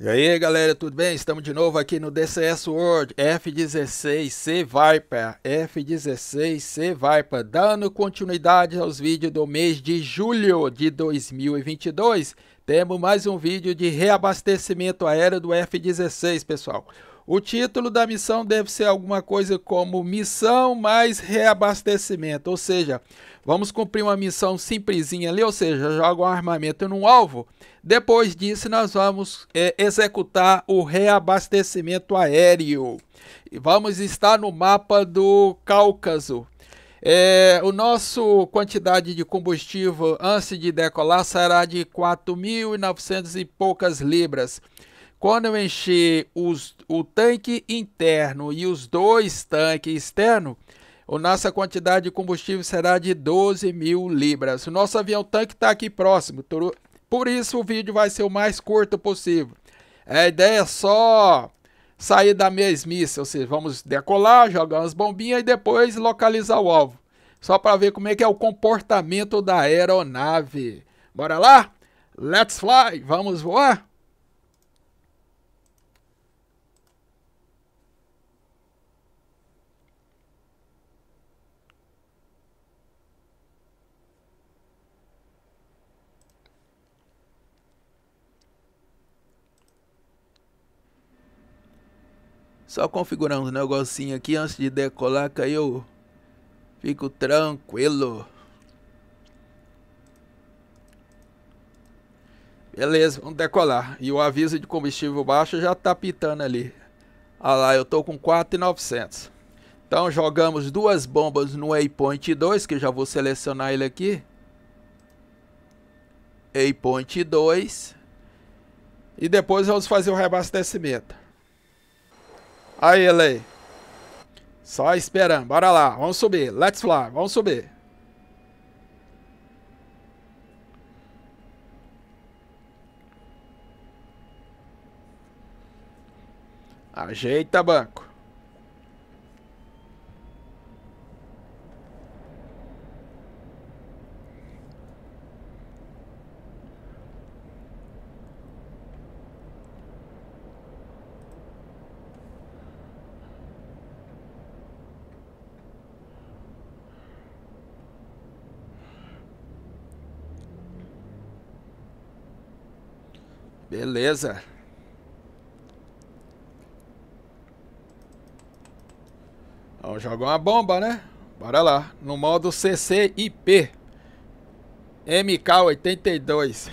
E aí galera, tudo bem? Estamos de novo aqui no DCS World F16C Viper, F16C Viper, dando continuidade aos vídeos do mês de julho de 2022. Temos mais um vídeo de reabastecimento aéreo do F16, pessoal. O título da missão deve ser alguma coisa como missão mais reabastecimento, ou seja, vamos cumprir uma missão simplesinha ali, ou seja, joga um armamento num alvo. Depois disso, nós vamos é, executar o reabastecimento aéreo. E vamos estar no mapa do Cáucaso. É, o nosso quantidade de combustível antes de decolar será de 4.900 e poucas libras. Quando eu encher os, o tanque interno e os dois tanques externos, a nossa quantidade de combustível será de 12 mil libras. O nosso avião tanque está aqui próximo, por isso o vídeo vai ser o mais curto possível. A ideia é só sair da mesmice, ou seja, vamos decolar, jogar umas bombinhas e depois localizar o alvo. Só para ver como é que é o comportamento da aeronave. Bora lá? Let's fly! Vamos voar? Só configurar uns negocinho aqui antes de decolar, que aí eu fico tranquilo. Beleza, vamos decolar. E o aviso de combustível baixo já tá pitando ali. Ah lá, eu tô com 4,900. Então jogamos duas bombas no Waypoint 2, que eu já vou selecionar ele aqui. Waypoint 2. E depois vamos fazer o reabastecimento. Aí ele. Só esperando. Bora lá. Vamos subir. Let's fly. Vamos subir. Ajeita, banco. Beleza. Vamos jogar uma bomba, né? Bora lá. No modo CCIP. MK82.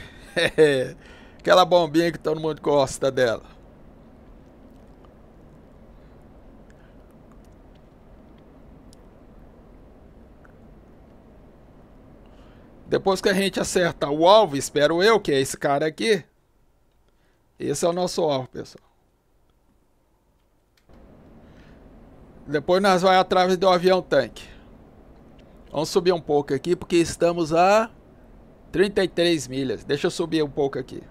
Aquela bombinha que todo mundo gosta dela. Depois que a gente acerta o alvo, espero eu, que é esse cara aqui, esse é o nosso alvo, pessoal. Depois nós vamos atrás do avião tanque. Vamos subir um pouco aqui, porque estamos a 33 milhas. Deixa eu subir um pouco aqui.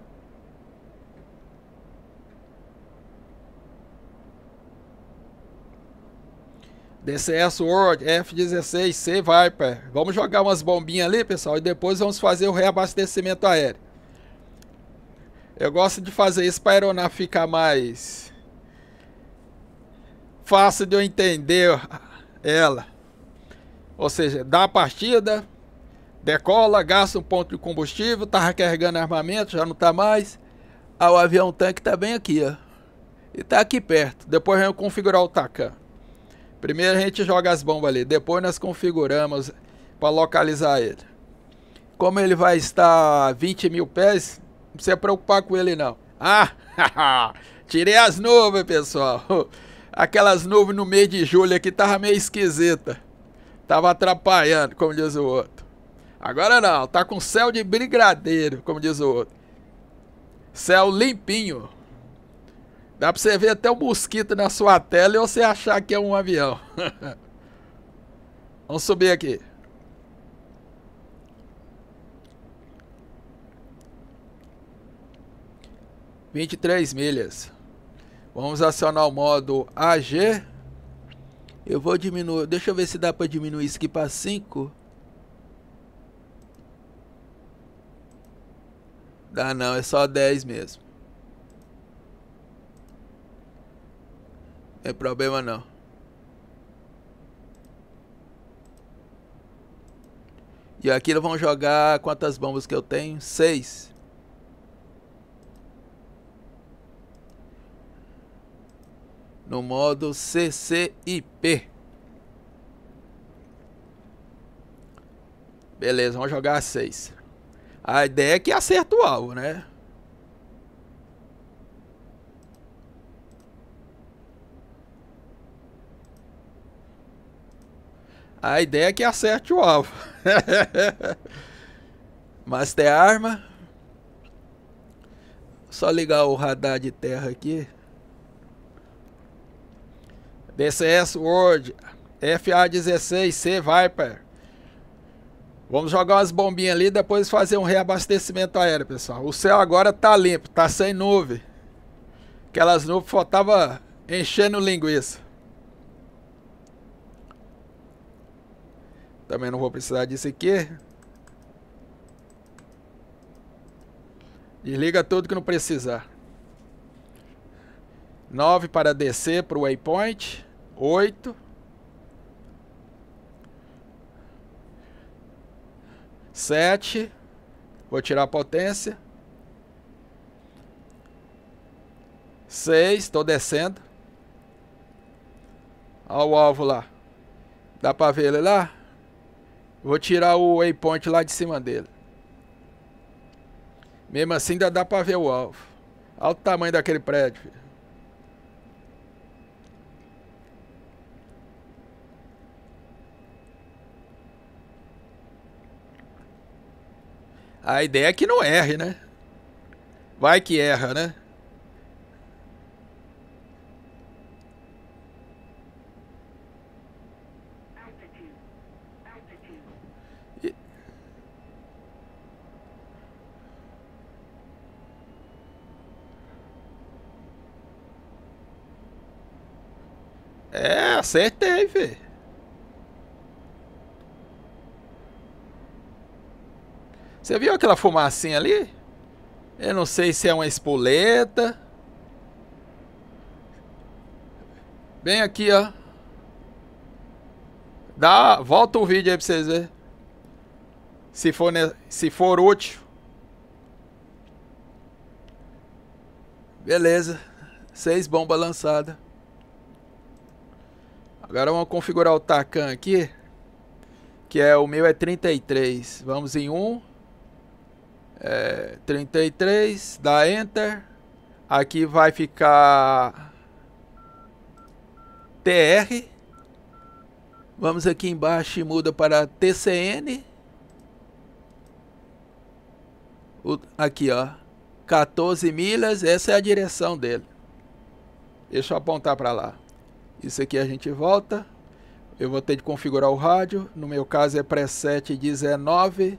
DCS World F-16C Viper. Vamos jogar umas bombinhas ali, pessoal, e depois vamos fazer o reabastecimento aéreo. Eu gosto de fazer isso para a aeronave ficar mais fácil de eu entender ela. Ou seja, dá a partida, decola, gasta um ponto de combustível, tá recarregando armamento, já não tá mais. Ah, o avião tanque tá bem aqui, ó. E tá aqui perto. Depois vamos configurar o Takan. Primeiro a gente joga as bombas ali, depois nós configuramos para localizar ele. Como ele vai estar a 20 mil pés, não precisa preocupar com ele, não. Ah, tirei as nuvens, pessoal. Aquelas nuvens no mês de julho aqui tava meio esquisita. Tava atrapalhando, como diz o outro. Agora não, tá com céu de brigadeiro, como diz o outro. Céu limpinho. Dá pra você ver até o mosquito na sua tela e você achar que é um avião. Vamos subir aqui. 23 milhas. Vamos acionar o modo AG. Eu vou diminuir. Deixa eu ver se dá para diminuir isso aqui para 5. Dá não, é só 10 mesmo. Não tem problema não. E aqui nós vamos jogar quantas bombas que eu tenho? 6. 6. no modo CCIP. Beleza, vamos jogar a 6. A ideia é que acerta o alvo, né? A ideia é que acerte o alvo. Mas tem arma. Só ligar o radar de terra aqui. PCS World, FA16C Viper. Vamos jogar umas bombinhas ali e depois fazer um reabastecimento aéreo, pessoal. O céu agora tá limpo, tá sem nuvem. Aquelas nuvens faltava enchendo linguiça. Também não vou precisar disso aqui. Desliga tudo que não precisar. 9 para descer para o waypoint oito, sete, vou tirar a potência, seis, estou descendo, olha o alvo lá, dá para ver ele lá? Vou tirar o waypoint lá de cima dele. Mesmo assim ainda dá para ver o alvo. Olha o tamanho daquele prédio. Filho. A ideia é que não erre, né? Vai que erra, né? É, acertei, velho. Você viu aquela fumacinha ali? Eu não sei se é uma espoleta. Bem aqui, ó. Dá, volta o vídeo aí pra vocês verem. Se for, se for útil. Beleza. Seis bombas lançadas. Agora vamos configurar o Takan aqui. Que é o meu é 33. Vamos em um é, 33, dá Enter. Aqui vai ficar TR. Vamos aqui embaixo e muda para TCN. O, aqui, ó. 14 milhas, essa é a direção dele. Deixa eu apontar para lá. Isso aqui a gente volta. Eu vou ter de configurar o rádio. No meu caso é preset 19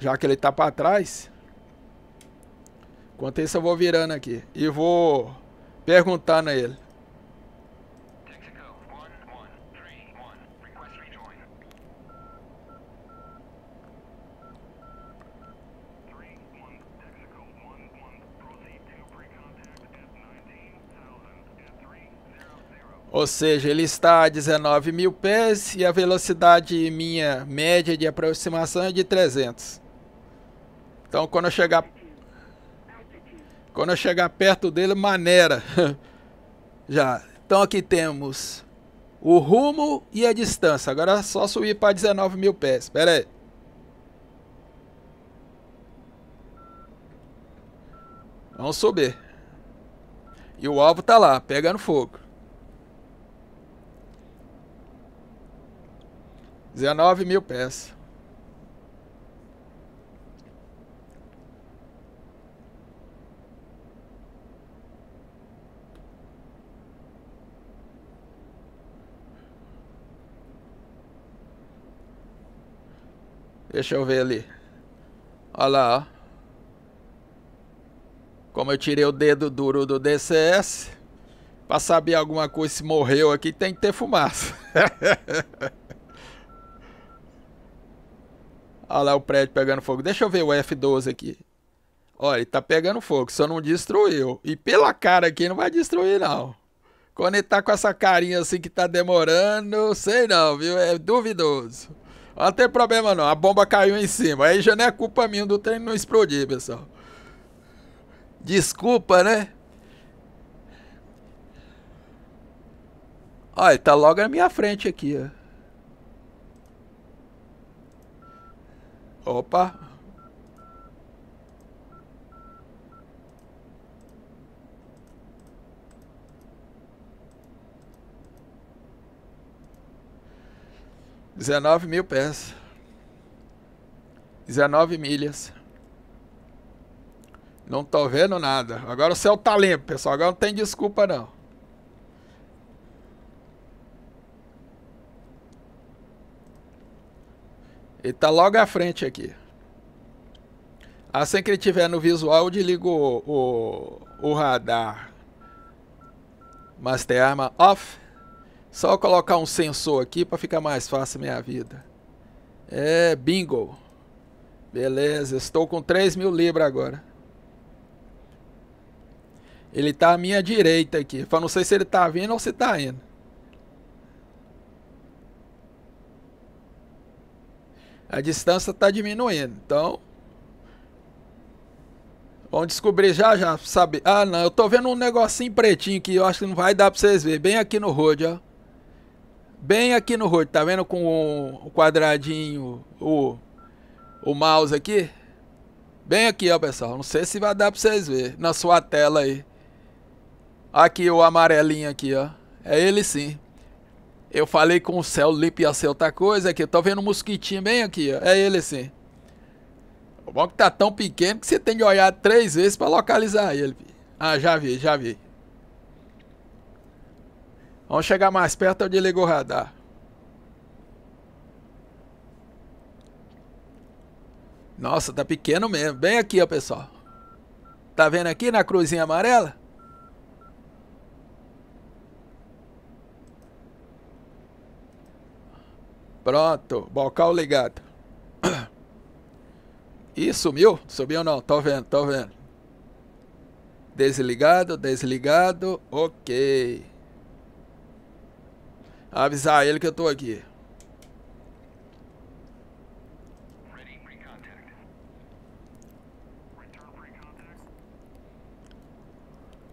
já que ele tá para trás. Enquanto isso eu vou virando aqui e vou perguntando a ele. Ou seja, ele está a 19 mil pés e a velocidade minha média de aproximação é de 300. Então quando eu chegar quando eu chegar perto dele, maneira. Já. Então aqui temos o rumo e a distância. Agora é só subir para 19 mil pés. Espera aí. Vamos subir. E o alvo tá lá, pegando fogo. 19 mil pés. Deixa eu ver ali. Olha lá, ó. Como eu tirei o dedo duro do DCS, para saber alguma coisa se morreu aqui, tem que ter fumaça. Olha lá o prédio pegando fogo. Deixa eu ver o F12 aqui. Olha, ele tá pegando fogo, só não destruiu. E pela cara aqui não vai destruir, não. Quando ele tá com essa carinha assim que tá demorando, sei não, viu? É duvidoso. Não tem problema não, a bomba caiu em cima. Aí já não é culpa minha do trem não explodir, pessoal. Desculpa, né? Olha, tá logo na minha frente aqui, ó. Opa! 19 mil pés. 19 milhas. Não tô vendo nada. Agora o céu tá limpo, pessoal. Agora não tem desculpa, não. Ele tá logo à frente aqui. Assim que ele tiver no visual, eu desligo o, o, o radar. Master Arma off. Só colocar um sensor aqui para ficar mais fácil a minha vida. É, bingo. Beleza, estou com 3 mil libras agora. Ele tá à minha direita aqui. Eu não sei se ele tá vindo ou se tá indo. A distância tá diminuindo, então... Vamos descobrir já já, sabe? Ah, não, eu tô vendo um negocinho pretinho que eu acho que não vai dar pra vocês verem. Bem aqui no road, ó bem aqui no rosto, tá vendo com o quadradinho, o, o mouse aqui? Bem aqui, ó, pessoal. Não sei se vai dar pra vocês verem na sua tela aí. Aqui, o amarelinho aqui, ó. É ele sim. Eu falei com o céu limpo ia ser outra coisa aqui. Eu tô vendo um mosquitinho bem aqui, ó. É ele sim. O bom é que tá tão pequeno que você tem que olhar três vezes pra localizar ele. Ah, já vi, já vi. Vamos chegar mais perto, eu é desligo o radar. Nossa, tá pequeno mesmo. Bem aqui, ó, pessoal. Tá vendo aqui na cruzinha amarela? Pronto, bocal ligado. Ih, sumiu? Subiu não, tô vendo, tô vendo. Desligado, desligado, ok. Avisar ele que eu tô aqui.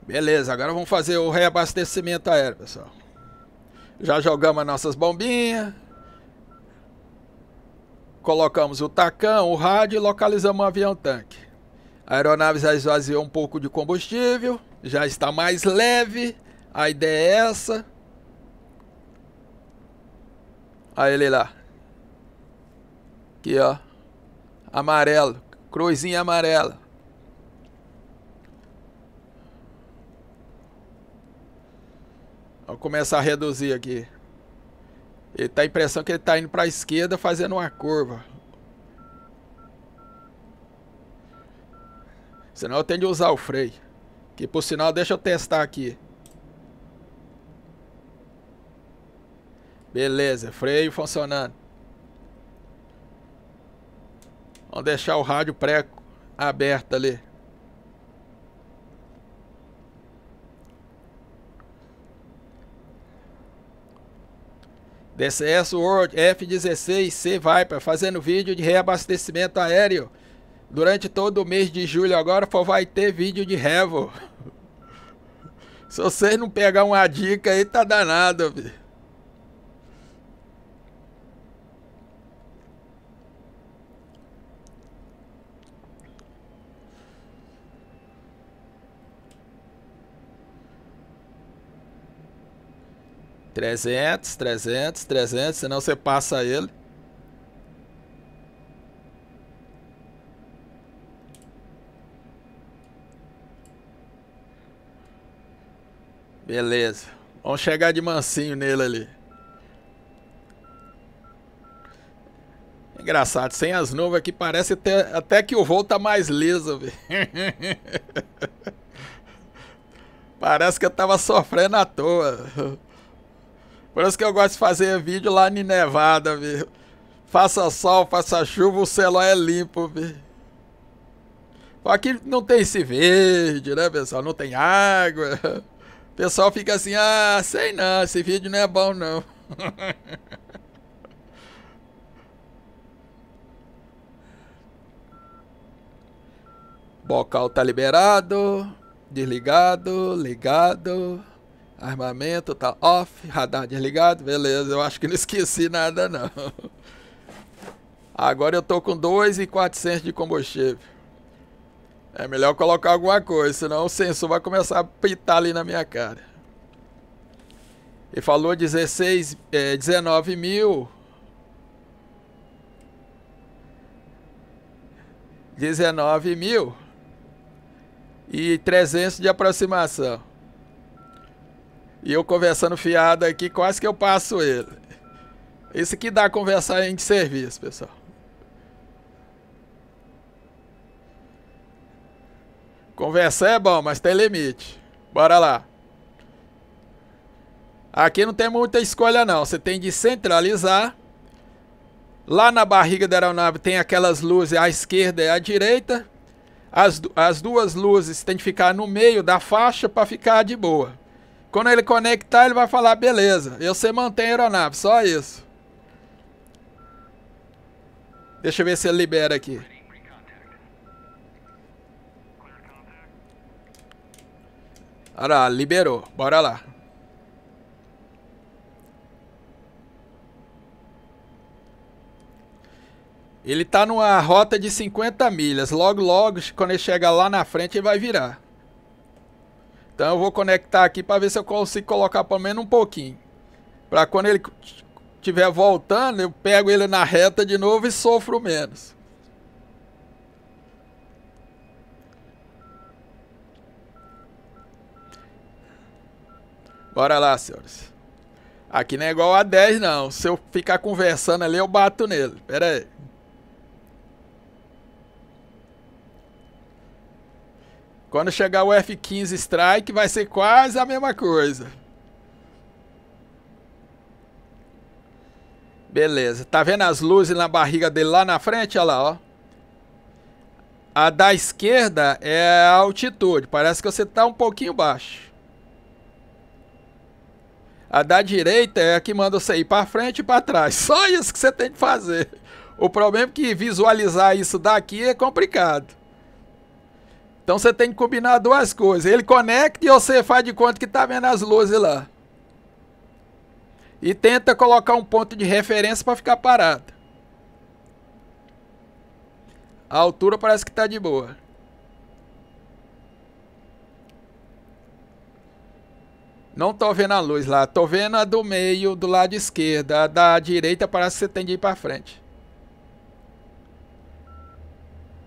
Beleza, agora vamos fazer o reabastecimento aéreo, pessoal. Já jogamos as nossas bombinhas. Colocamos o tacão, o rádio e localizamos o avião-tanque. A aeronave já esvaziou um pouco de combustível, já está mais leve. A ideia é essa. Olha ele lá. Aqui, ó. Amarelo. Cruzinha amarela. Vou começar a reduzir aqui. Ele tá a impressão que ele tá indo para a esquerda fazendo uma curva. Senão eu tenho de usar o freio. Que por sinal, deixa eu testar aqui. Beleza, freio funcionando. Vamos deixar o rádio pré aberto ali. DCS World F-16C Viper fazendo vídeo de reabastecimento aéreo. Durante todo o mês de julho agora só vai ter vídeo de revo. Se vocês não pegar uma dica aí, tá danado, 300, 300, 300, senão você passa ele. Beleza. Vamos chegar de mansinho nele ali. Engraçado, sem as nuvens aqui parece até, até que o voo tá mais liso, velho. parece que eu tava sofrendo à toa. Por isso que eu gosto de fazer vídeo lá em Nevada, viu? Faça sol, faça chuva, o celular é limpo, viu? Aqui não tem esse verde, né, pessoal? Não tem água. O pessoal fica assim, ah, sei não, esse vídeo não é bom não. Bocal tá liberado, desligado, ligado. Armamento tá off, radar desligado, beleza. Eu acho que não esqueci nada não. Agora eu tô com 2.400 de combustível. É melhor colocar alguma coisa, senão o sensor vai começar a pitar ali na minha cara. E falou 16, é, 19 mil. 19 mil. E 300 de aproximação. E eu conversando fiado aqui, quase que eu passo ele. Isso que dá conversar é em serviço, pessoal. Conversar é bom, mas tem limite. Bora lá. Aqui não tem muita escolha não. Você tem de centralizar. Lá na barriga da aeronave tem aquelas luzes à esquerda e à direita. As, as duas luzes tem de ficar no meio da faixa para ficar de boa. Quando ele conectar, ele vai falar, beleza, eu sei mantém a aeronave, só isso. Deixa eu ver se ele libera aqui. Olha lá, liberou. Bora lá. Ele tá numa rota de 50 milhas. Logo, logo, quando ele chegar lá na frente, ele vai virar. Então eu vou conectar aqui para ver se eu consigo colocar pelo menos um pouquinho. Para quando ele estiver voltando, eu pego ele na reta de novo e sofro menos. Bora lá, senhores. Aqui não é igual a 10, não. Se eu ficar conversando ali, eu bato nele. Pera aí. Quando chegar o F-15 Strike, vai ser quase a mesma coisa. Beleza. Tá vendo as luzes na barriga dele lá na frente? Olha lá, ó. A da esquerda é a altitude. Parece que você tá um pouquinho baixo. A da direita é a que manda você ir para frente e para trás. Só isso que você tem que fazer. O problema é que visualizar isso daqui é complicado. Então você tem que combinar duas coisas. Ele conecta e você faz de conta que tá vendo as luzes lá. E tenta colocar um ponto de referência para ficar parado. A altura parece que tá de boa. Não tô vendo a luz lá, tô vendo a do meio, do lado esquerdo. A da direita parece que você tem de ir para frente.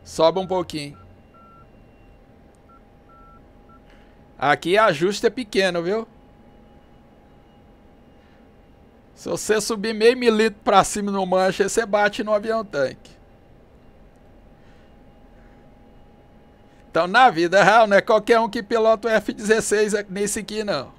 Sobe um pouquinho. Aqui ajuste é pequeno, viu? Se você subir meio milímetro pra cima no mancha, você bate no avião tanque. Então, na vida real, não é qualquer um que pilota o F-16 nesse aqui, não.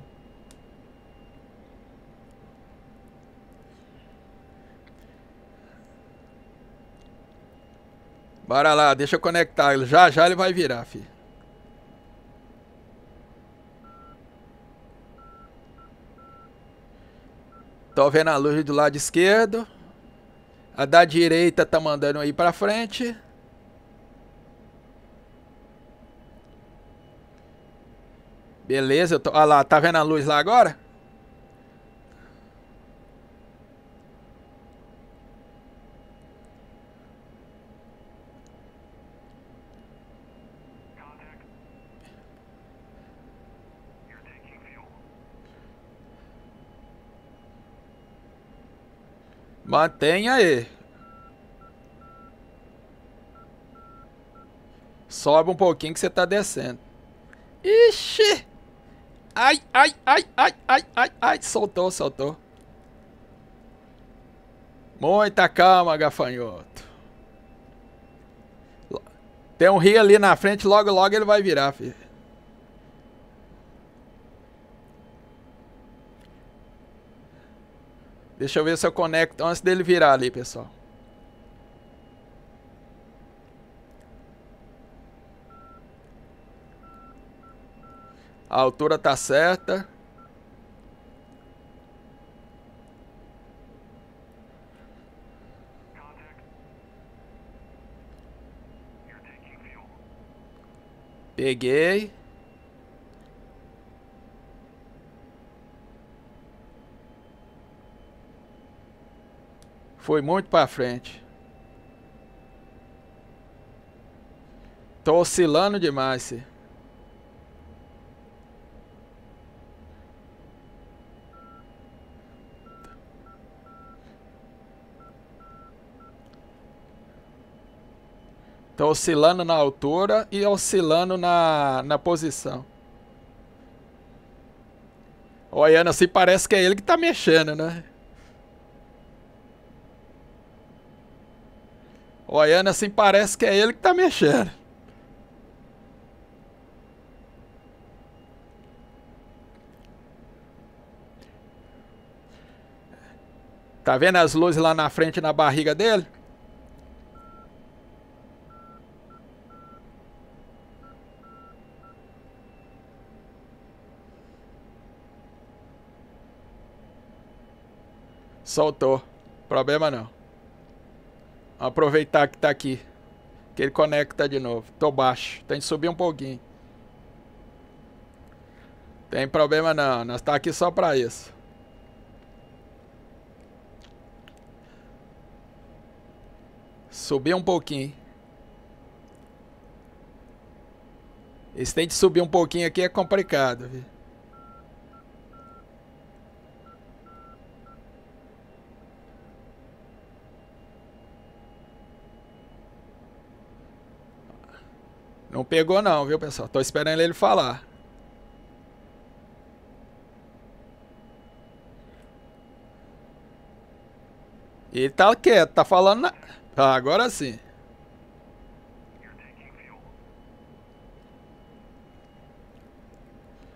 Bora lá, deixa eu conectar ele. Já já ele vai virar, filho. Tô então, vendo a luz do lado esquerdo. A da direita tá mandando ir para frente. Beleza, eu tô... Olha lá, tá vendo a luz lá agora? Mantenha aí. Sobe um pouquinho que você tá descendo. Ixi! Ai, ai, ai, ai, ai, ai, ai. Soltou, soltou. Muita calma, gafanhoto. Tem um rio ali na frente, logo, logo ele vai virar, filho. Deixa eu ver se eu conecto antes dele virar ali, pessoal. A altura tá certa. Peguei. Foi muito para frente. Tô oscilando demais, se. Tô oscilando na altura e oscilando na, na posição. Olhando assim, parece que é ele que tá mexendo, né? Olhando assim, parece que é ele que tá mexendo. Tá vendo as luzes lá na frente na barriga dele? Soltou. Problema não. Aproveitar que tá aqui. Que ele conecta de novo. Tô baixo. Tem que subir um pouquinho. Tem problema não. Nós tá aqui só pra isso. Subir um pouquinho. Esse tem de subir um pouquinho aqui é complicado, viu? Não pegou não, viu, pessoal? Tô esperando ele falar. Ele tá quieto, tá falando... Na... Tá, agora sim.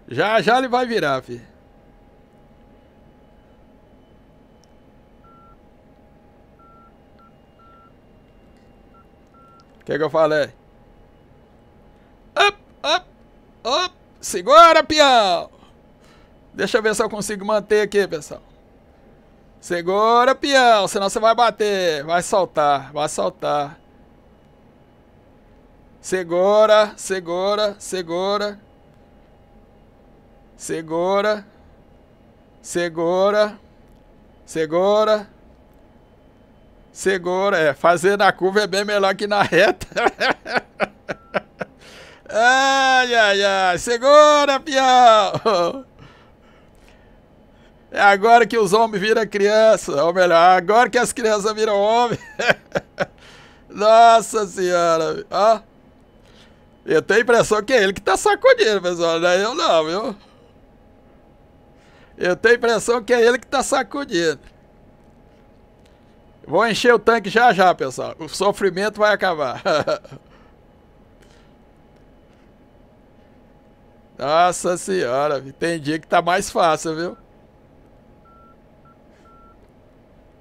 Já, já ele vai virar, fi. O que, que eu falei? Segura, peão! Deixa eu ver se eu consigo manter aqui, pessoal. Segura, peão, senão você vai bater. Vai soltar, vai soltar. Segura, segura, segura. Segura. Segura. Segura. Segura. É, fazer na curva é bem melhor que na reta. Ai, ai, ai. Segura, Piau. É agora que os homens viram criança. Ou melhor, agora que as crianças viram homem. Nossa senhora. Ó. Eu tenho a impressão que é ele que tá sacudindo, pessoal. Não é eu não, viu? Eu tenho a impressão que é ele que tá sacudindo. Vou encher o tanque já já, pessoal. O sofrimento vai acabar. Nossa senhora, tem dia que tá mais fácil, viu?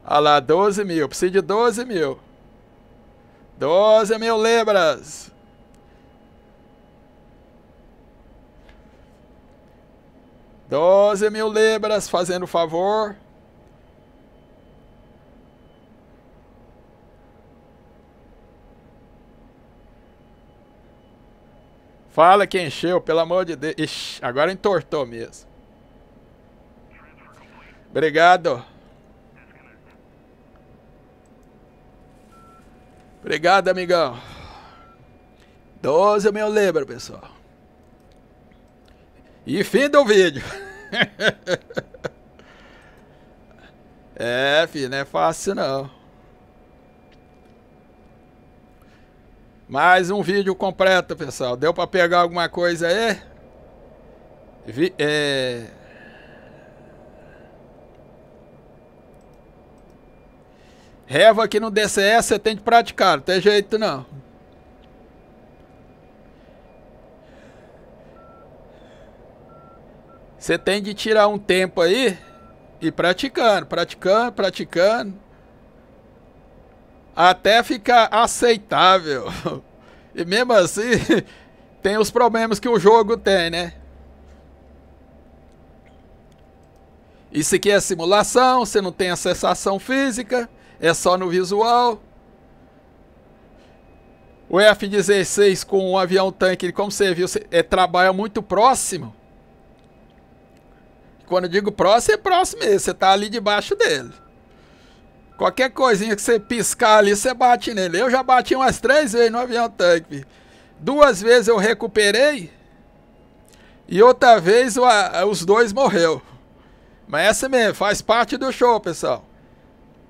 Olha lá, 12 mil. Preciso de 12 mil. 12 mil libras. Doze mil libras fazendo favor. Fala que encheu, pelo amor de Deus. Ixi, agora entortou mesmo. Obrigado. Obrigado, amigão. 12 eu me lembro, pessoal. E fim do vídeo. é, filho, não é fácil não. Mais um vídeo completo, pessoal. Deu para pegar alguma coisa aí? Vi, é... aqui no DCS você tem que praticar, não tem jeito não. Você tem de tirar um tempo aí e praticando, praticando, praticando até fica aceitável. E mesmo assim, tem os problemas que o jogo tem, né? Isso aqui é simulação, você não tem a sensação física, é só no visual. O F-16 com um avião tanque, como você viu, é, trabalha muito próximo. Quando eu digo próximo, é próximo mesmo, você está ali debaixo dele. Qualquer coisinha que você piscar ali, você bate nele. Eu já bati umas três vezes no avião tanque. Duas vezes eu recuperei. E outra vez os dois morreu. Mas essa mesmo, faz parte do show, pessoal.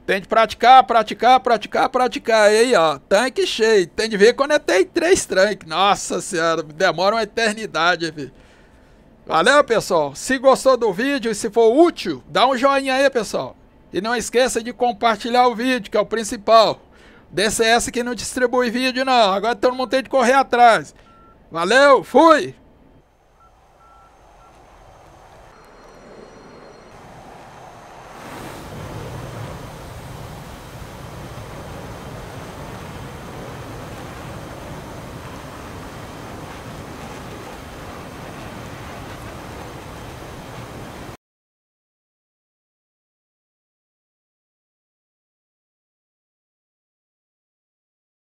Tem de praticar, praticar, praticar, praticar. E aí, ó, tanque cheio. Tem de ver quando eu é tenho três tanques. Nossa senhora, demora uma eternidade, filho. Valeu, pessoal. Se gostou do vídeo e se for útil, dá um joinha aí, pessoal. E não esqueça de compartilhar o vídeo, que é o principal. DCS que não distribui vídeo não, agora todo mundo tem de correr atrás. Valeu, fui!